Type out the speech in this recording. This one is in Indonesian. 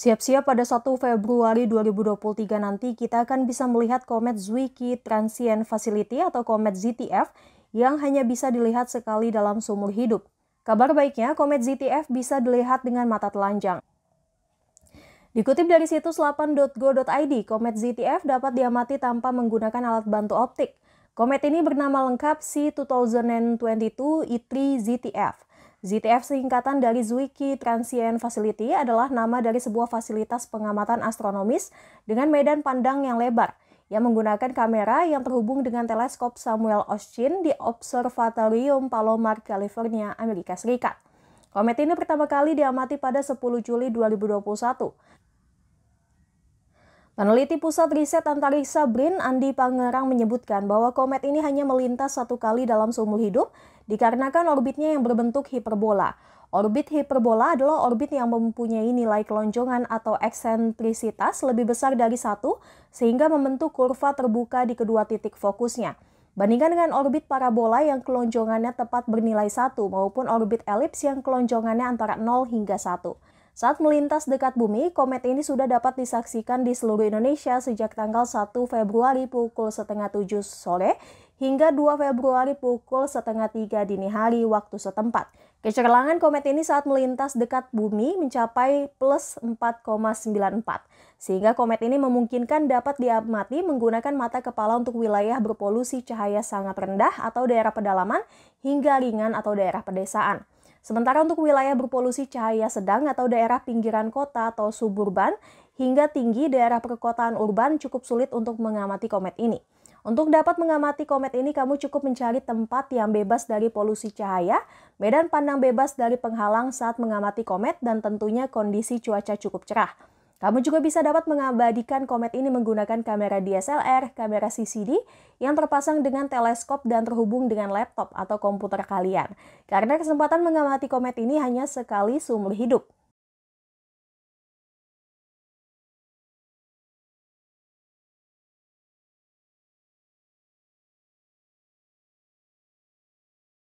Siap-siap pada 1 Februari 2023 nanti kita akan bisa melihat komet Zwicky Transient Facility atau komet ZTF yang hanya bisa dilihat sekali dalam seumur hidup. Kabar baiknya, komet ZTF bisa dilihat dengan mata telanjang. Dikutip dari situs 8.go.id, komet ZTF dapat diamati tanpa menggunakan alat bantu optik. Komet ini bernama lengkap C2022 E3 ZTF. ZTF singkatan dari Zwicky Transient Facility adalah nama dari sebuah fasilitas pengamatan astronomis dengan medan pandang yang lebar yang menggunakan kamera yang terhubung dengan teleskop Samuel Oshin di Observatorium Palomar, California, Amerika Serikat. Komet ini pertama kali diamati pada 10 Juli 2021. Peneliti Pusat Riset Antariksa BRIN Andi Pangerang menyebutkan bahwa komet ini hanya melintas satu kali dalam seumur hidup dikarenakan orbitnya yang berbentuk hiperbola. Orbit hiperbola adalah orbit yang mempunyai nilai kelonjongan atau eksentrisitas lebih besar dari satu, sehingga membentuk kurva terbuka di kedua titik fokusnya. Bandingkan dengan orbit parabola yang kelonjongannya tepat bernilai satu, maupun orbit elips yang kelonjongannya antara 0 hingga satu. Saat melintas dekat bumi, komet ini sudah dapat disaksikan di seluruh Indonesia sejak tanggal 1 Februari pukul setengah 7 sore hingga 2 Februari pukul setengah tiga dini hari waktu setempat. kecerlangan komet ini saat melintas dekat bumi mencapai plus 4,94. Sehingga komet ini memungkinkan dapat diamati menggunakan mata kepala untuk wilayah berpolusi cahaya sangat rendah atau daerah pedalaman hingga ringan atau daerah pedesaan. Sementara untuk wilayah berpolusi cahaya sedang atau daerah pinggiran kota atau suburban hingga tinggi daerah perkotaan urban cukup sulit untuk mengamati komet ini. Untuk dapat mengamati komet ini, kamu cukup mencari tempat yang bebas dari polusi cahaya, medan pandang bebas dari penghalang saat mengamati komet, dan tentunya kondisi cuaca cukup cerah. Kamu juga bisa dapat mengabadikan komet ini menggunakan kamera DSLR, kamera CCD yang terpasang dengan teleskop dan terhubung dengan laptop atau komputer kalian. Karena kesempatan mengamati komet ini hanya sekali seumur hidup.